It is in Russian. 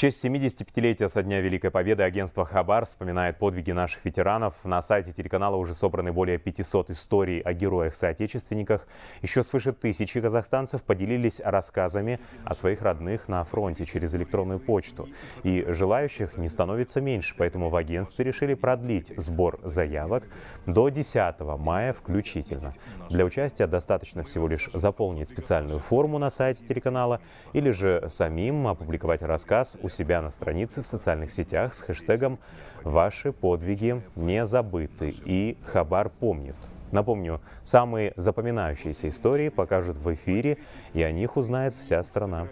честь 75-летия со дня Великой Победы агентство «Хабар» вспоминает подвиги наших ветеранов. На сайте телеканала уже собраны более 500 историй о героях-соотечественниках. Еще свыше тысячи казахстанцев поделились рассказами о своих родных на фронте через электронную почту. И желающих не становится меньше, поэтому в агентстве решили продлить сбор заявок до 10 мая включительно. Для участия достаточно всего лишь заполнить специальную форму на сайте телеканала или же самим опубликовать рассказ у себя на странице в социальных сетях с хэштегом «Ваши подвиги не забыты» и «Хабар помнит». Напомню, самые запоминающиеся истории покажут в эфире, и о них узнает вся страна.